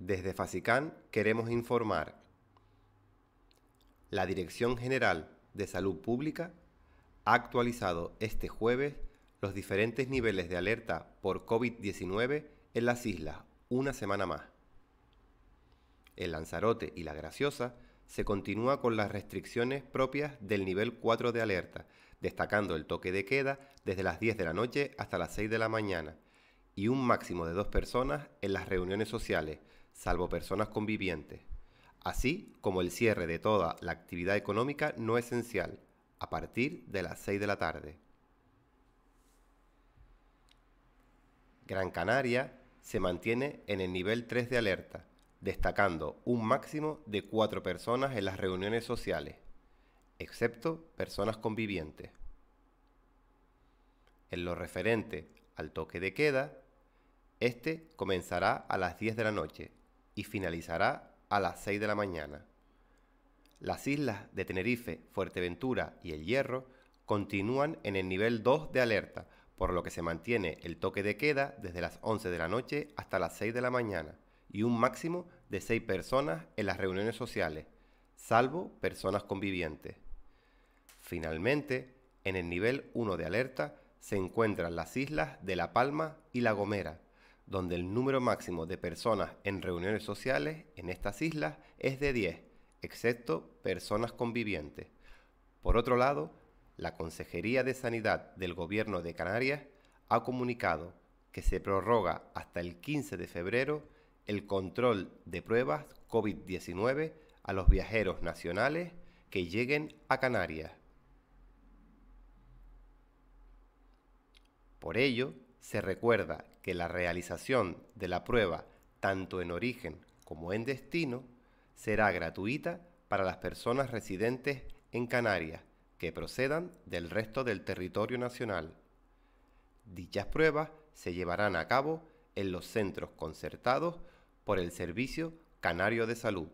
Desde Facicán queremos informar. La Dirección General de Salud Pública ha actualizado este jueves los diferentes niveles de alerta por COVID-19 en las islas una semana más. En Lanzarote y La Graciosa se continúa con las restricciones propias del nivel 4 de alerta, destacando el toque de queda desde las 10 de la noche hasta las 6 de la mañana y un máximo de dos personas en las reuniones sociales, salvo personas convivientes, así como el cierre de toda la actividad económica no esencial a partir de las 6 de la tarde. Gran Canaria se mantiene en el nivel 3 de alerta, destacando un máximo de 4 personas en las reuniones sociales, excepto personas convivientes. En lo referente al toque de queda, este comenzará a las 10 de la noche y finalizará a las 6 de la mañana. Las islas de Tenerife, Fuerteventura y El Hierro continúan en el nivel 2 de alerta, por lo que se mantiene el toque de queda desde las 11 de la noche hasta las 6 de la mañana y un máximo de 6 personas en las reuniones sociales, salvo personas convivientes. Finalmente, en el nivel 1 de alerta se encuentran las islas de La Palma y La Gomera, donde el número máximo de personas en reuniones sociales en estas islas es de 10, excepto personas convivientes. Por otro lado, la Consejería de Sanidad del Gobierno de Canarias ha comunicado que se prorroga hasta el 15 de febrero el control de pruebas COVID-19 a los viajeros nacionales que lleguen a Canarias. Por ello, se recuerda que la realización de la prueba, tanto en origen como en destino, será gratuita para las personas residentes en Canarias que procedan del resto del territorio nacional. Dichas pruebas se llevarán a cabo en los centros concertados por el Servicio Canario de Salud.